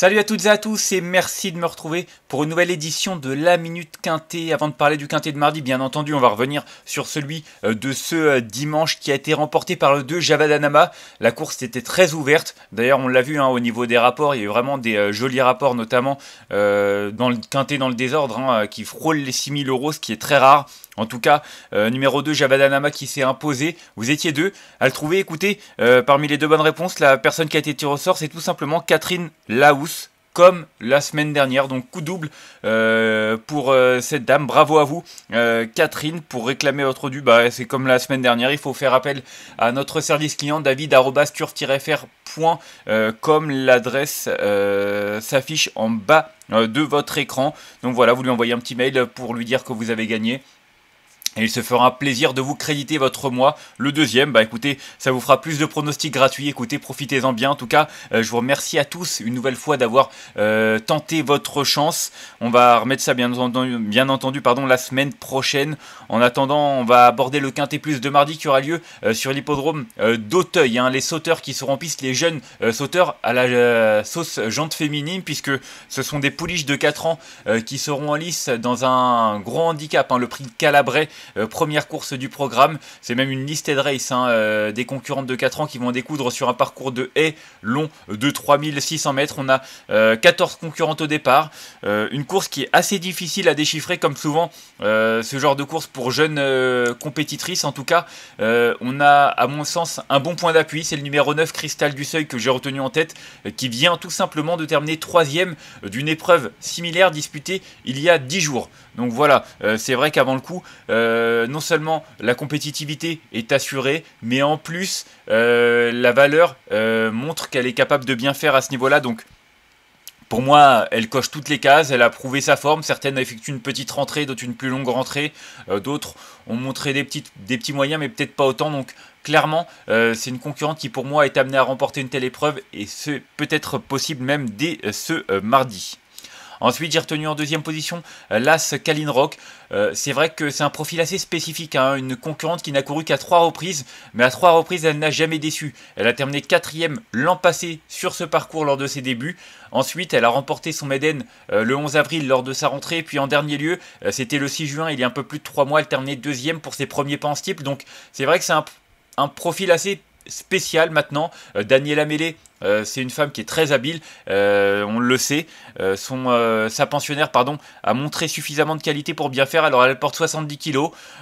Salut à toutes et à tous et merci de me retrouver pour une nouvelle édition de La Minute Quintée. Avant de parler du Quintée de mardi, bien entendu, on va revenir sur celui euh, de ce euh, dimanche qui a été remporté par le 2 Javadanama. La course était très ouverte. D'ailleurs, on l'a vu hein, au niveau des rapports, il y a eu vraiment des euh, jolis rapports, notamment dans le Quintée dans le désordre, hein, qui frôle les 6000 euros, ce qui est très rare. En tout cas, euh, numéro 2, Javadanama qui s'est imposé. Vous étiez deux à le trouver. Écoutez, euh, parmi les deux bonnes réponses, la personne qui a été tirée au sort, c'est tout simplement Catherine Laousse, comme la semaine dernière. Donc coup double euh, pour cette dame. Bravo à vous, Catherine, pour réclamer votre dû. Bah, c'est comme la semaine dernière, il faut faire appel à notre service client david.turf-fr.com. L'adresse s'affiche en bas de votre écran. Donc voilà, vous lui envoyez un petit mail pour lui dire que vous avez gagné. Et il se fera plaisir de vous créditer votre mois. Le deuxième, bah écoutez, ça vous fera plus de pronostics gratuits. Écoutez, profitez-en bien. En tout cas, euh, je vous remercie à tous une nouvelle fois d'avoir euh, tenté votre chance. On va remettre ça bien entendu, pardon, la semaine prochaine. En attendant, on va aborder le quintet plus de mardi qui aura lieu euh, sur l'hippodrome d'Auteuil. Hein. les sauteurs qui seront en piste, les jeunes sauteurs à la sauce jante féminine, puisque ce sont des pouliches de 4 ans qui seront en lice dans un gros handicap. Hein, le prix Calabret. Euh, première course du programme, c'est même une liste de race hein, euh, des concurrentes de 4 ans qui vont découdre sur un parcours de haies long de 3600 mètres. On a 14 euh, concurrentes au départ. une course qui est assez difficile à déchiffrer comme souvent ce genre de course pour jeunes compétitrices. En tout cas, on a à mon sens un bon point d'appui. C'est le numéro 9 Cristal du Seuil que j'ai retenu en tête qui vient tout simplement de terminer troisième d'une épreuve similaire disputée il y a 10 jours. Donc voilà, c'est vrai qu'avant le coup, euh, non seulement la compétitivité est assurée, mais en plus euh, la valeur euh, montre qu'elle est capable de bien faire à ce niveau-là. Donc pour moi, elle coche toutes les cases, elle a prouvé sa forme. Certaines effectué une petite rentrée, d'autres une plus longue rentrée. d'autres ont montré des, petits moyens, mais peut-être pas autant. Donc, clairement, c'est une concurrente qui, pour moi, est amenée à remporter une telle épreuve. Et c'est peut-être possible même dès ce mardi. Ensuite, j'ai retenu en deuxième position euh, l'As Kalinrock. Rock. Euh, c'est vrai que c'est un profil assez spécifique, hein, une concurrente qui n'a couru qu'à trois reprises, mais à trois reprises, elle n'a jamais déçu. Elle a terminé quatrième l'an passé sur ce parcours lors de ses débuts. Ensuite, elle a remporté son meden euh, le 11 avril lors de sa rentrée. Puis en dernier lieu, c'était le 6 juin, il y a un peu plus de trois mois, elle terminait deuxième pour ses premiers pas en Donc c'est vrai que c'est un, un profil assez spécial maintenant. Euh, Daniela Mélé, euh, c'est une femme qui est très habile, euh, on le sait. son, sa pensionnaire pardon, a montré suffisamment de qualité pour bien faire, alors elle porte 70 kg,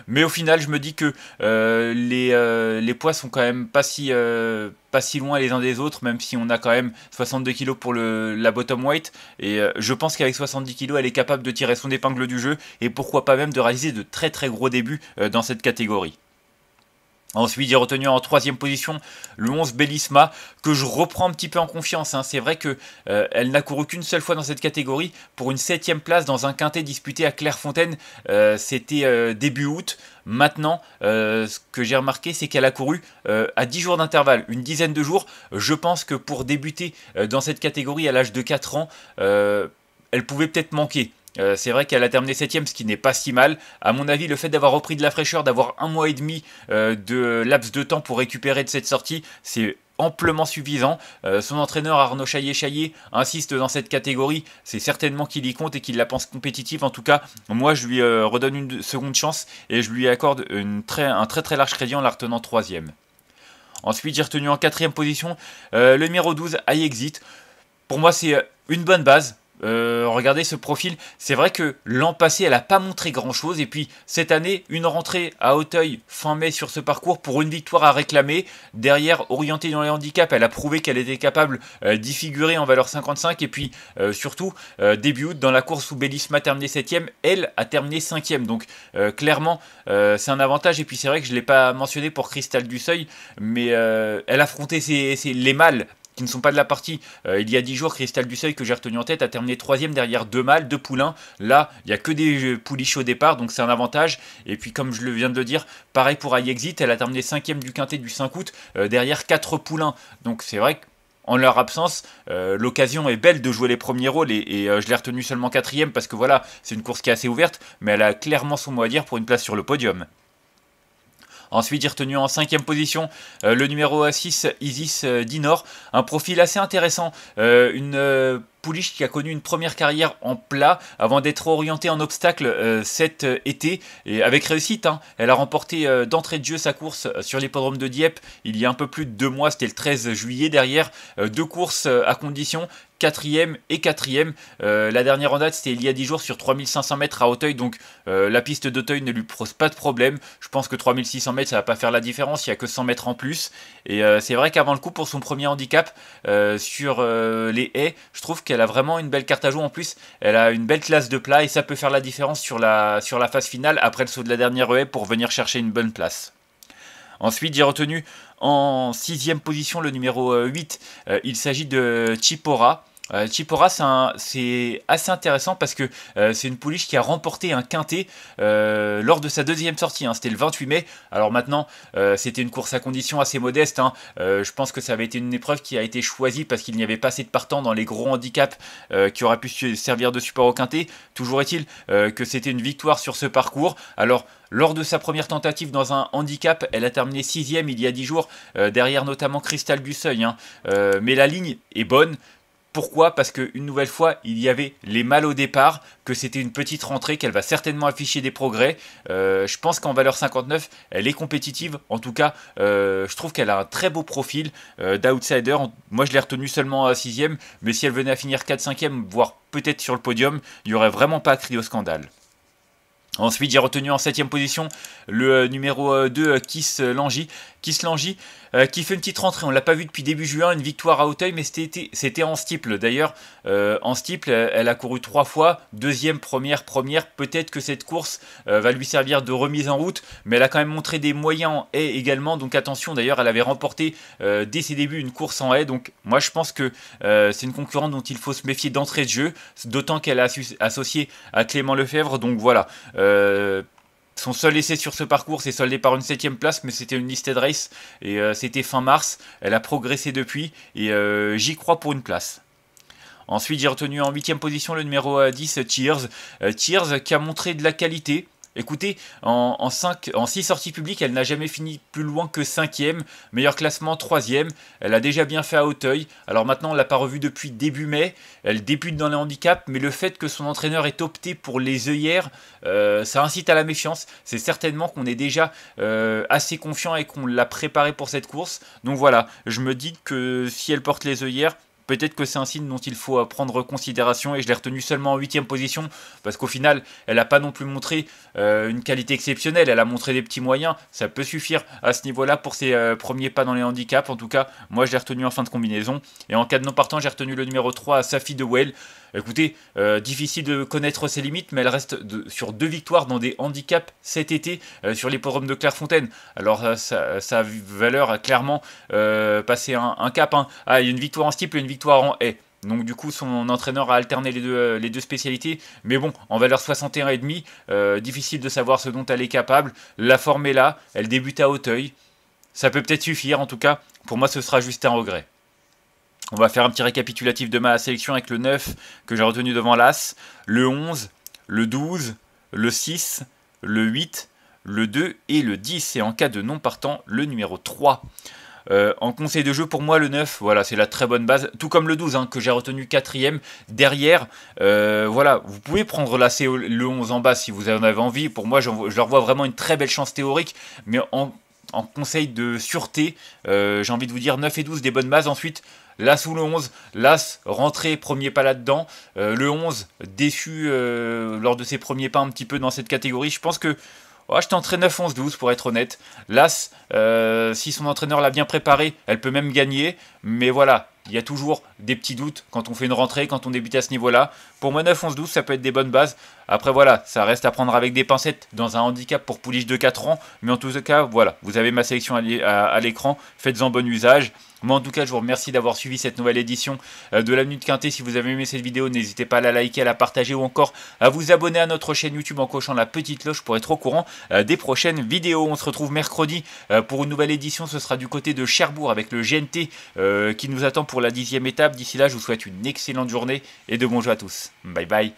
Mais au final, je me dis que les, les poids sont quand même pas si, pas si loin les uns des autres, même si on a quand même 62 kg pour le, la bottom weight. Et je pense qu'avec 70 kg elle est capable de tirer son épingle du jeu et pourquoi pas même de réaliser de très très gros débuts dans cette catégorie. Ensuite, j'ai retenu en troisième position le 11 Bellisma, que je reprends un petit peu en confiance. Hein. C'est vrai qu'elle euh, elle n'a couru qu'une seule fois dans cette catégorie pour une septième place dans un quintet disputé à Clairefontaine. Euh, c'était euh, début août. Maintenant, ce que j'ai remarqué, c'est qu'elle a couru à 10 jours d'intervalle, une dizaine de jours. Je pense que pour débuter dans cette catégorie à l'âge de 4 ans, elle pouvait peut-être manquer. Euh, c'est vrai qu'elle a terminé 7ème, ce qui n'est pas si mal. À mon avis, le fait d'avoir repris de la fraîcheur, d'avoir un mois et demi euh, de laps de temps pour récupérer de cette sortie, c'est amplement suffisant. Euh, son entraîneur Arnaud Chaillet-Chaillet insiste dans cette catégorie. C'est certainement qu'il y compte et qu'il la pense compétitive. En tout cas, moi, je lui redonne une seconde chance et je lui accorde un très très large crédit en la retenant troisième. Ensuite, j'ai retenu en quatrième position le numéro 12, I Exit. Pour moi, c'est une bonne base euh, regardez ce profil, c'est vrai que l'an passé elle n'a pas montré grand chose et puis cette année une rentrée à Auteuil fin mai sur ce parcours pour une victoire à réclamer. Derrière orientée dans les handicaps, elle a prouvé qu'elle était capable euh, d'y figurer en valeur 55 et puis euh, surtout début août dans la course où Bellisma a terminé 7ème, elle a terminé 5ème donc clairement c'est un avantage et puis c'est vrai que je ne l'ai pas mentionné pour Cristal du Seuil mais elle affrontait les mâles qui ne sont pas de la partie. Euh, il y a 10 jours, Cristal du Seuil, que j'ai retenu en tête, a terminé troisième derrière deux mâles, deux poulains. Là, il n'y a que des euh, pouliches au départ, donc c'est un avantage. Et puis, comme je le viens de le dire, pareil pour iExit, elle a terminé cinquième du quintet du 5 août, euh, derrière quatre poulains. Donc c'est vrai que en leur absence, l'occasion est belle de jouer les premiers rôles et, je l'ai retenu seulement quatrième parce que voilà, c'est une course qui est assez ouverte, mais elle a clairement son mot à dire pour une place sur le podium. Ensuite, j'ai retenu en cinquième position euh, le numéro 6, Isis euh, Dinor. Un profil assez intéressant. Euh, une Poulich qui a connu une première carrière en plat avant d'être orientée en obstacle euh, cet euh, été et avec réussite. Hein. Elle a remporté euh, d'entrée de jeu sa course sur l'hippodrome de Dieppe il y a un peu plus de deux mois, c'était le 13 juillet derrière, deux courses à condition quatrième et quatrième. la dernière en date, c'était il y a 10 jours sur 3500 mètres à Hauteuil, donc la piste d'Auteuil ne lui pose pas de problème. Je pense que 3600 mètres, ça va pas faire la différence, il n'y a que 100 mètres en plus. Et c'est vrai qu'avant le coup, pour son premier handicap sur les haies, je trouve que elle a vraiment une belle carte à jouer en plus. Elle a une belle classe de plat et ça peut faire la différence sur la, sur la phase finale après le saut de la dernière haie pour venir chercher une bonne place. Ensuite, j'ai retenu en sixième position le numéro 8. Euh, euh, il s'agit de Chipora. Euh, Chipora, c'est assez intéressant parce que euh, c'est une pouliche qui a remporté un quintet euh, lors de sa deuxième sortie. Hein. c'était le 28 mai. Alors maintenant, c'était une course à conditions assez modeste. Hein. je pense que ça avait été une épreuve qui a été choisie parce qu'il n'y avait pas assez de partants dans les gros handicaps qui auraient pu servir de support au quintet. Toujours est-il que c'était une victoire sur ce parcours. Alors, lors de sa première tentative dans un handicap, elle a terminé sixième il y a 10 jours, derrière notamment Cristal du Seuil hein. mais la ligne est bonne. Pourquoi Parce qu'une nouvelle fois, il y avait les mal au départ, que c'était une petite rentrée, qu'elle va certainement afficher des progrès. Euh, je pense qu'en valeur 59, elle est compétitive. En tout cas, euh, je trouve qu'elle a un très beau profil euh, d'outsider. Moi, je l'ai retenue seulement à 6ème, mais si elle venait à finir 4-5ème, voire peut-être sur le podium, il n'y aurait vraiment pas à crier au scandale. Ensuite, j'ai retenu en 7ème position le numéro 2, Kiss Langy. Kiss Langy, euh, qui fait une petite rentrée. On ne l'a pas vu depuis début juin, une victoire à Hauteuil, mais c'était en steeple. D'ailleurs, euh, en steeple, elle a couru trois fois, deuxième, première, première. Peut-être que cette course euh, va lui servir de remise en route, mais elle a quand même montré des moyens en haie également. Donc attention, d'ailleurs, elle avait remporté dès ses débuts une course en haie. Donc moi, je pense que c'est une concurrente dont il faut se méfier d'entrée de jeu, d'autant qu'elle a associé à Clément Lefebvre. Donc voilà. Son seul essai sur ce parcours s'est soldé par une 7 place, mais c'était une listed race et euh, c'était fin mars. Elle a progressé depuis et euh, j'y crois pour une place. Ensuite, j'ai retenu en 8 position le numéro 10, euh, Tears. Tears qui a montré de la qualité Écoutez, en, en 6 sorties publiques, elle n'a jamais fini plus loin que 5ème. Meilleur classement, 3ème. Elle a déjà bien fait à Hauteuil, Alors maintenant, on l'a pas revue depuis début mai. Elle débute dans les handicaps, mais le fait que son entraîneur ait opté pour les œillères, euh, ça incite à la méfiance. C'est certainement qu'on est déjà euh, assez confiant et qu'on l'a préparé pour cette course. Donc voilà, je me dis que si elle porte les œillères, peut-être que c'est un signe dont il faut euh, prendre considération et je l'ai retenu seulement en huitième position parce qu'au final, elle n'a pas non plus montré euh, une qualité exceptionnelle. Elle a montré des petits moyens. Ça peut suffire à ce niveau-là pour ses euh, premiers pas dans les handicaps. En tout cas, moi, je l'ai retenu en fin de combinaison. Et en cas de non partant, j'ai retenu le numéro 3 à Safi de Whale. Écoutez, euh, difficile de connaître ses limites, mais elle reste sur deux victoires dans des handicaps cet été euh, sur les de Clairefontaine. Alors euh, sa, valeur a clairement passé un, cap. Hein. Ah, il y a une victoire en steeple et une victoire en haie. Donc du coup, son entraîneur a alterné les deux, spécialités. Mais bon, en valeur 61,5, demi, difficile de savoir ce dont elle est capable. La forme est là, elle débute à Hauteuil, Ça peut peut-être suffire, en tout cas, pour moi ce sera juste un regret. On va faire un petit récapitulatif de ma sélection avec le 9 que j'ai retenu devant l'As, le 11, le 12, le 6, le 8, le 2 et le 10. Et en cas de non partant, le numéro 3. Euh, en conseil de jeu, pour moi, le 9, voilà, c'est la très bonne base. Tout comme le 12, hein, que j'ai retenu quatrième. Derrière, euh, voilà, vous pouvez prendre l'As le 11 en bas si vous en avez envie. Pour moi, je, leur vois vraiment une très belle chance théorique. Mais en, conseil de sûreté, euh, j'ai envie de vous dire 9 et 12, des bonnes bases. Ensuite, L'As ou le 11, l'As rentré, premier pas là-dedans. Euh, le 11 déçu euh, lors de ses premiers pas un petit peu dans cette catégorie. Je pense que je t'entraîne 9, 11, 12 pour être honnête. L'As, euh, si son entraîneur l'a bien préparé, elle peut même gagner. Mais voilà, il y a toujours des petits doutes quand on fait une rentrée, quand on débute à ce niveau-là. Pour moi, 9, 11, 12, ça peut être des bonnes bases. Après, voilà, ça reste à prendre avec des pincettes dans un handicap pour Pouliche de 4 ans. Mais en tout cas, voilà, vous avez ma sélection à l'écran. Faites-en bon usage. Moi, en tout cas, je vous remercie d'avoir suivi cette nouvelle édition euh, de la Minute Quintée. Si vous avez aimé cette vidéo, n'hésitez pas à la liker, à la partager ou encore à vous abonner à notre chaîne YouTube en cochant la petite cloche pour être au courant euh, des prochaines vidéos. On se retrouve mercredi euh, pour une nouvelle édition. Ce sera du côté de Cherbourg avec le GNT qui nous attend pour pour la dixième étape. D'ici là, je vous souhaite une excellente journée et de bons jeux à tous. Bye bye.